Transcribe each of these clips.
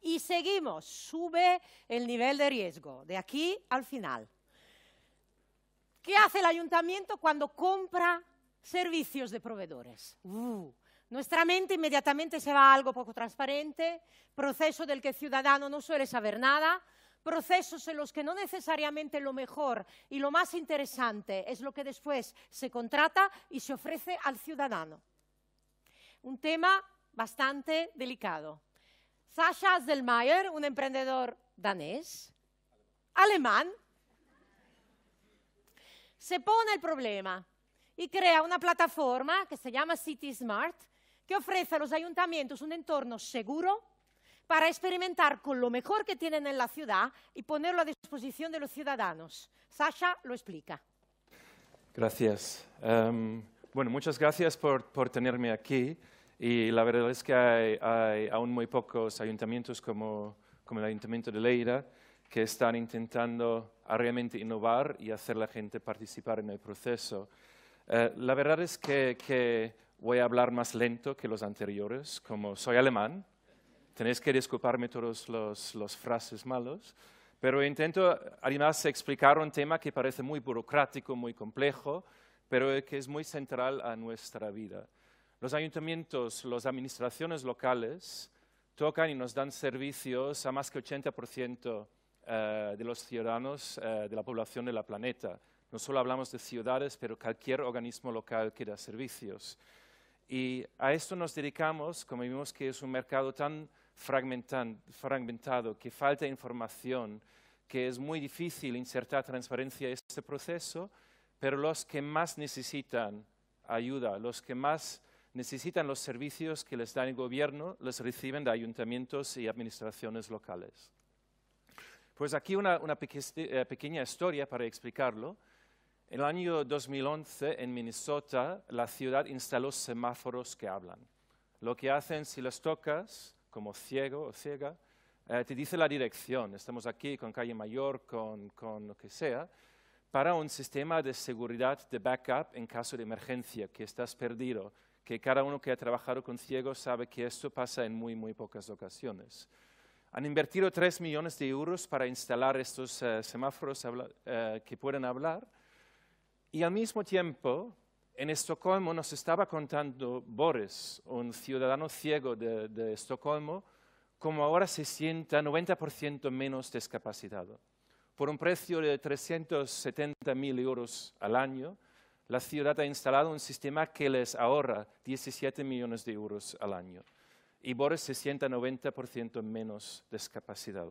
Y seguimos, sube el nivel de riesgo, de aquí al final. ¿Qué hace el ayuntamiento cuando compra servicios de proveedores? Uh, nuestra mente inmediatamente se va a algo poco transparente, proceso del que el ciudadano no suele saber nada, procesos en los que no necesariamente lo mejor y lo más interesante es lo que después se contrata y se ofrece al ciudadano. Un tema bastante delicado. Sasha Zellmayer, un emprendedor danés, alemán, se pone el problema y crea una plataforma que se llama City Smart, que ofrece a los ayuntamientos un entorno seguro para experimentar con lo mejor que tienen en la ciudad y ponerlo a disposición de los ciudadanos. Sasha lo explica. Gracias. Em, bueno, muchas gracias por tenerme aquí. Y la verdad es que hay, aún muy pocos ayuntamientos como, como el Ayuntamiento de Leira que están intentando realmente innovar y hacer la gente participar en el proceso. Eh, la verdad es que, que, voy a hablar más lento que los anteriores, como soy alemán, tenéis que disculparme todos los, los frases malos, pero intento además explicar un tema que parece muy burocrático, muy complejo, pero que es muy central a nuestra vida los ayuntamientos, las administraciones locales tocan y nos dan servicios a más que 80% eh, de los ciudadanos eh, de la población de la planeta. No solo hablamos de ciudades, pero cualquier organismo local que da servicios. Y a esto nos dedicamos, como vimos que es un mercado tan fragmentado, que falta información, que es muy difícil insertar transparencia en este proceso, pero los que más necesitan ayuda, los que más necesitan los servicios que les da el gobierno, los reciben de ayuntamientos y administraciones locales. Pues aquí una, eh, pequeña historia para explicarlo. En el año 2011, en Minnesota, la ciudad instaló semáforos que hablan. Lo que hacen si los tocas, como ciego o ciega, eh, te dice la dirección. Estamos aquí con calle mayor, con, con lo que sea, para un sistema de seguridad de backup en caso de emergencia, que estás perdido que cada uno que ha trabajado con ciegos sabe que esto pasa en muy, muy pocas ocasiones. Han invertido 3 millones de euros para instalar estos eh, semáforos eh, que pueden hablar y al mismo tiempo en Estocolmo nos estaba contando Boris, un ciudadano ciego de, de Estocolmo, cómo ahora se sienta 90% menos discapacitado. Por un precio de 370.000 euros al año, la ciudad ha instalado un sistema que les ahorra 17 millones de euros al año. Y Boris se sienta 90% menos discapacidad.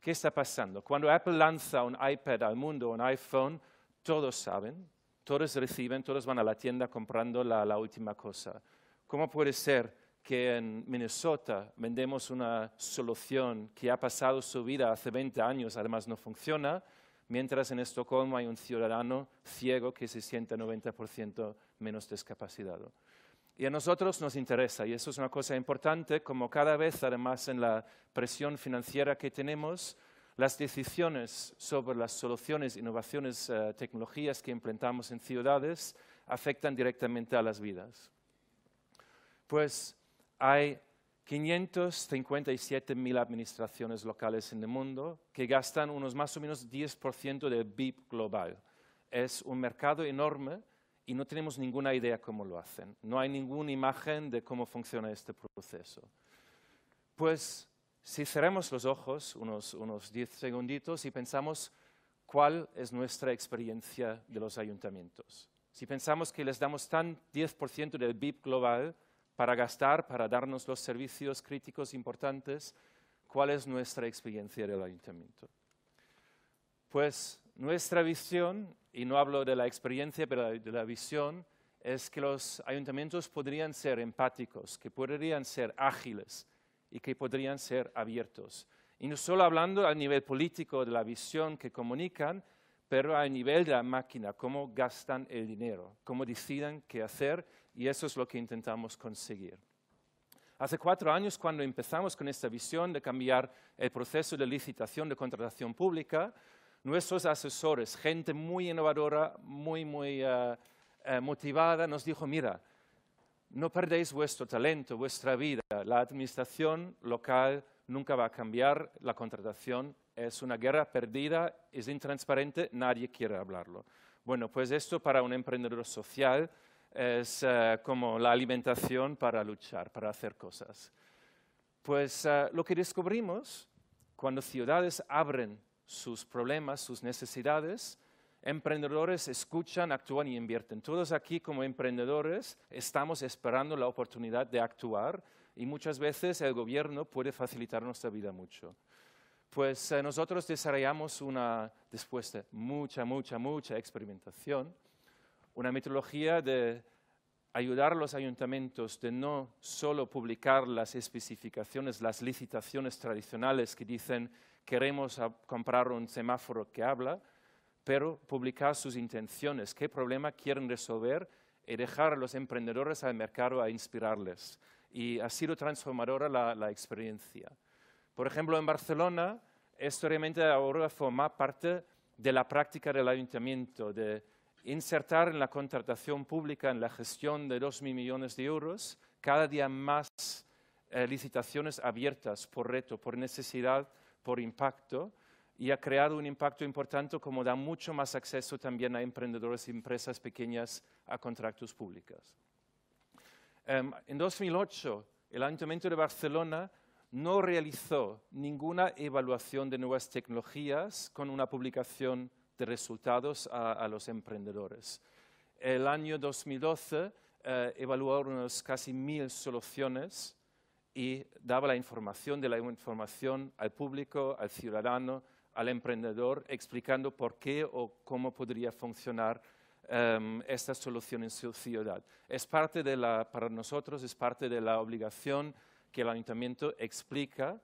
¿Qué está pasando? Cuando Apple lanza un iPad al mundo, un iPhone, todos saben, todos reciben, todos van a la tienda comprando la, la última cosa. ¿Cómo puede ser que en Minnesota vendemos una solución que ha pasado su vida hace 20 años, además no funciona, mientras en Estocolmo hay un ciudadano ciego que se siente 90% menos discapacitado. Y a nosotros nos interesa, y eso es una cosa importante, como cada vez además en la presión financiera que tenemos, las decisiones sobre las soluciones, innovaciones, eh, tecnologías que implementamos en ciudades afectan directamente a las vidas. Pues hay 557 mil administraciones locales en el mundo que gastan unos más o menos 10% del BIP global. Es un mercado enorme y no tenemos ninguna idea cómo lo hacen. No hay ninguna imagen de cómo funciona este proceso. Pues si cerramos los ojos unos, unos 10 segunditos y pensamos cuál es nuestra experiencia de los ayuntamientos. Si pensamos que les damos tan 10% del BIP global, para gastar, para darnos los servicios críticos importantes, ¿cuál es nuestra experiencia del ayuntamiento? Pues nuestra visión, y no hablo de la experiencia, pero de la visión, es que los ayuntamientos podrían ser empáticos, que podrían ser ágiles y que podrían ser abiertos. Y no solo hablando a nivel político de la visión que comunican, pero a nivel de la máquina, cómo gastan el dinero, cómo deciden qué hacer y eso es lo que intentamos conseguir. Hace cuatro años, cuando empezamos con esta visión de cambiar el proceso de licitación de contratación pública, nuestros asesores, gente muy innovadora, muy, muy eh, eh, motivada, nos dijo, mira, no perdéis vuestro talento, vuestra vida. La administración local nunca va a cambiar, la contratación es una guerra perdida, es intransparente, nadie quiere hablarlo. Bueno, pues esto para un emprendedor social es eh, como la alimentación para luchar, para hacer cosas. Pues eh, lo que descubrimos cuando ciudades abren sus problemas, sus necesidades, emprendedores escuchan, actúan y invierten. Todos aquí como emprendedores estamos esperando la oportunidad de actuar y muchas veces el gobierno puede facilitar nuestra vida mucho. Pues eh, nosotros desarrollamos una, después de mucha, mucha, mucha experimentación, una metodología de ayudar a los ayuntamientos de no solo publicar las especificaciones, las licitaciones tradicionales que dicen queremos comprar un semáforo que habla, pero publicar sus intenciones, qué problema quieren resolver y dejar a los emprendedores al mercado a inspirarles. Y ha sido transformadora la, la experiencia. Por ejemplo, en Barcelona, esto realmente ahora forma parte de la práctica del ayuntamiento, de insertar en la contratación pública, en la gestión de 2.000 millones de euros, cada día más eh, licitaciones abiertas por reto, por necesidad, por impacto, y ha creado un impacto importante como da mucho más acceso también a emprendedores y empresas pequeñas a contratos públicos. Em, en 2008, el Ayuntamiento de Barcelona no realizó ninguna evaluación de nuevas tecnologías con una publicación de resultados a, los emprendedores. El año 2012 eh, evaluaron unas casi mil soluciones y daba la información de la información al público, al ciudadano, al emprendedor, explicando por qué o cómo podría funcionar em, esta solución en su ciudad. Es parte de la, para nosotros, es parte de la obligación que el ayuntamiento explica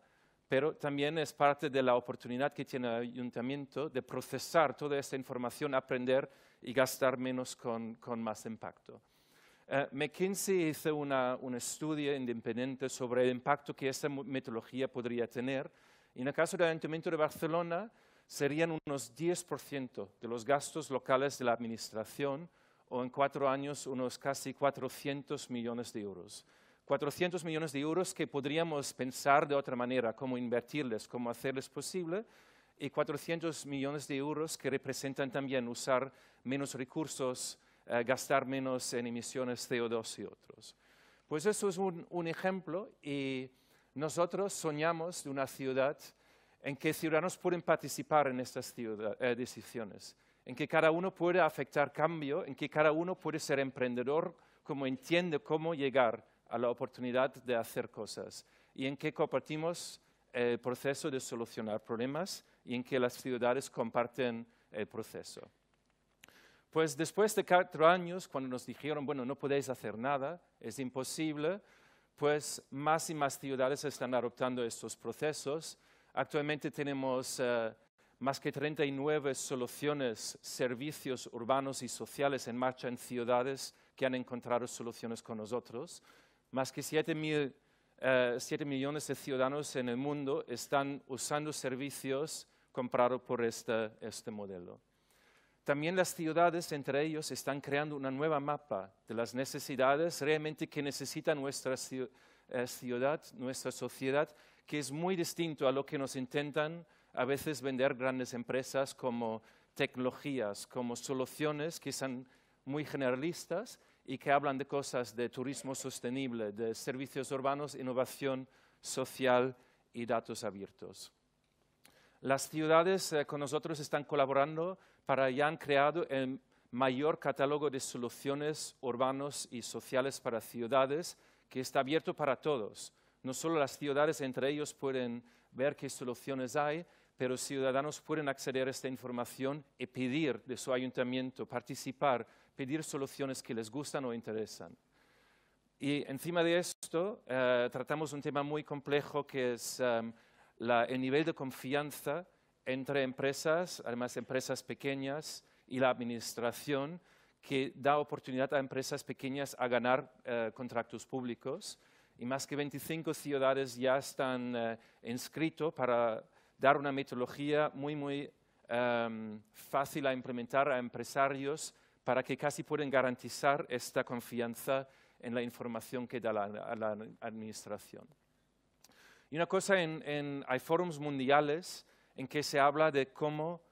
pero también es parte de la oportunidad que tiene el ayuntamiento de procesar toda esta información, aprender y gastar menos con, más impacto. Eh, McKinsey hizo un estudio independiente sobre el impacto que esta metodología podría tener. En el caso del Ayuntamiento de Barcelona, serían unos 10% de los gastos locales de la administración, o en cuatro años unos casi 400 millones de euros. 400 millones de euros que podríamos pensar de otra manera, cómo invertirles, cómo hacerles posible, y 400 millones de euros que representan también usar menos recursos, eh, gastar menos en emisiones CO2 y otros. Pues eso es un, ejemplo y nosotros soñamos de una ciudad en que ciudadanos pueden participar en estas eh, decisiones, en que cada uno puede afectar cambio, en que cada uno puede ser emprendedor, como entiende cómo llegar a la oportunidad de hacer cosas y en que compartimos el proceso de solucionar problemas y en que las ciudades comparten el proceso. Pues después de cuatro años, cuando nos dijeron, bueno, no podéis hacer nada, es imposible, pues más y más ciudades están adoptando estos procesos. Actualmente tenemos eh, más que 39 soluciones, servicios urbanos y sociales en marcha en ciudades que han encontrado soluciones con nosotros. Más que 7, eh, millones de ciudadanos en el mundo están usando servicios comprados por este, este modelo. También las ciudades entre ellos están creando una nueva mapa de las necesidades realmente que necesita nuestra eh, ciudad, nuestra sociedad, que es muy distinto a lo que nos intentan a veces vender grandes empresas como tecnologías, como soluciones que son muy generalistas y que hablan de cosas de turismo sostenible, de servicios urbanos, innovación social y datos abiertos. Las ciudades eh, con nosotros están colaborando para ya han creado el mayor catálogo de soluciones urbanos y sociales para ciudades que está abierto para todos. No solo las ciudades entre ellos pueden ver qué soluciones hay, pero ciudadanos pueden acceder a esta información y pedir de su ayuntamiento, participar pedir soluciones que les gustan o interesan. Y encima de esto, eh, tratamos un tema muy complejo que es em, el nivel de confianza entre empresas, además empresas pequeñas, y la administración, que da oportunidad a empresas pequeñas a ganar eh, contratos públicos. Y más que 25 ciudades ya están eh, inscritos para dar una metodología muy, muy em, fácil a implementar a empresarios para que casi puedan garantizar esta confianza en la información que da la, a la administración. Y una cosa, en, hay foros mundiales en que se habla de cómo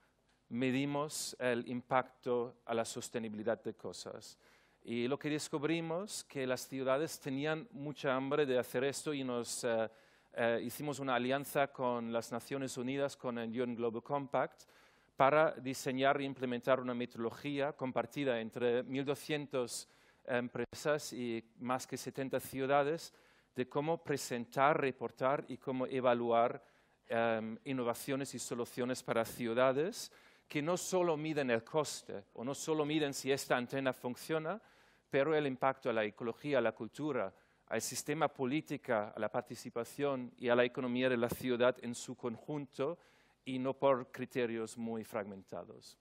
medimos el impacto a la sostenibilidad de cosas. Y lo que descubrimos que las ciudades tenían mucha hambre de hacer esto y nos eh, eh, hicimos una alianza con las Naciones Unidas, con el UN Global Compact, para diseñar e implementar una metodología compartida entre 1.200 eh, empresas y más que 70 ciudades de cómo presentar, reportar y cómo evaluar eh, innovaciones y soluciones para ciudades que no solo miden el coste o no solo miden si esta antena funciona, pero el impacto a la ecología, a la cultura, al sistema política, a la participación y a la economía de la ciudad en su conjunto y no por criterios muy fragmentados.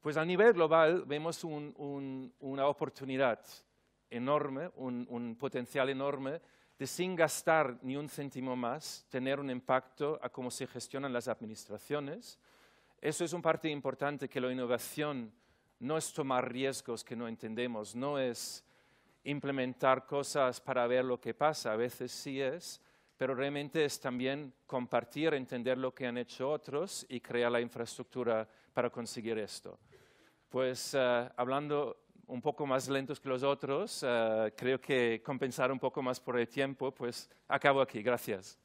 Pues a nivel global vemos una oportunidad enorme, un, un, potencial enorme de sin gastar ni un céntimo más, tener un impacto a cómo se gestionan las administraciones. Eso es un parte importante que la innovación no es tomar riesgos que no entendemos, no es implementar cosas para ver lo que pasa, a veces sí es, pero realmente es también compartir, entender lo que han hecho otros y crear la infraestructura para conseguir esto. Pues eh, hablando un poco más lentos que los otros, eh, creo que compensar un poco más por el tiempo, pues acabo aquí. Gracias.